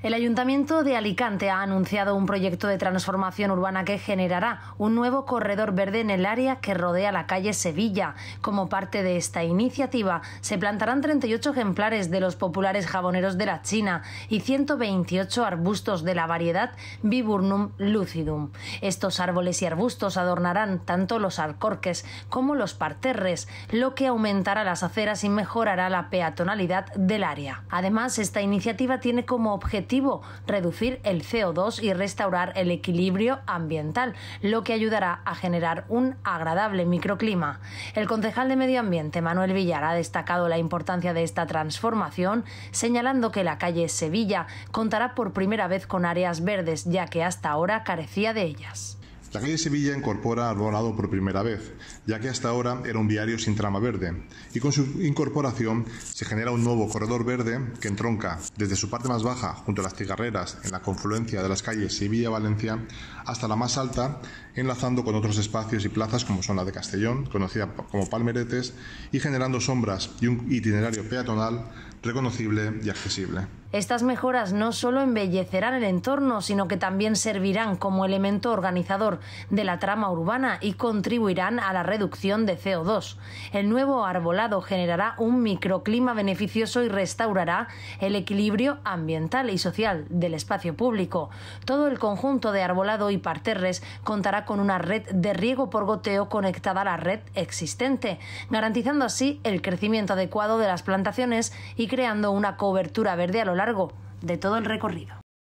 El Ayuntamiento de Alicante ha anunciado un proyecto de transformación urbana que generará un nuevo corredor verde en el área que rodea la calle Sevilla. Como parte de esta iniciativa, se plantarán 38 ejemplares de los populares jaboneros de la China y 128 arbustos de la variedad Viburnum lucidum. Estos árboles y arbustos adornarán tanto los alcorques como los parterres, lo que aumentará las aceras y mejorará la peatonalidad del área. Además, esta iniciativa tiene como objetivo objetivo, reducir el CO2 y restaurar el equilibrio ambiental, lo que ayudará a generar un agradable microclima. El concejal de Medio Ambiente, Manuel Villar, ha destacado la importancia de esta transformación, señalando que la calle Sevilla contará por primera vez con áreas verdes, ya que hasta ahora carecía de ellas. La calle Sevilla incorpora Arbolado por primera vez, ya que hasta ahora era un viario sin trama verde, y con su incorporación se genera un nuevo corredor verde que entronca desde su parte más baja, junto a las cigarreras, en la confluencia de las calles Sevilla-Valencia, hasta la más alta, enlazando con otros espacios y plazas como son la de Castellón, conocida como Palmeretes, y generando sombras y un itinerario peatonal reconocible y accesible. Estas mejoras no solo embellecerán el entorno, sino que también servirán como elemento organizador de la trama urbana y contribuirán a la reducción de CO2. El nuevo arbolado generará un microclima beneficioso y restaurará el equilibrio ambiental y social del espacio público. Todo el conjunto de arbolado y parterres contará con una red de riego por goteo conectada a la red existente, garantizando así el crecimiento adecuado de las plantaciones y creando una cobertura verde a lo largo de todo el recorrido.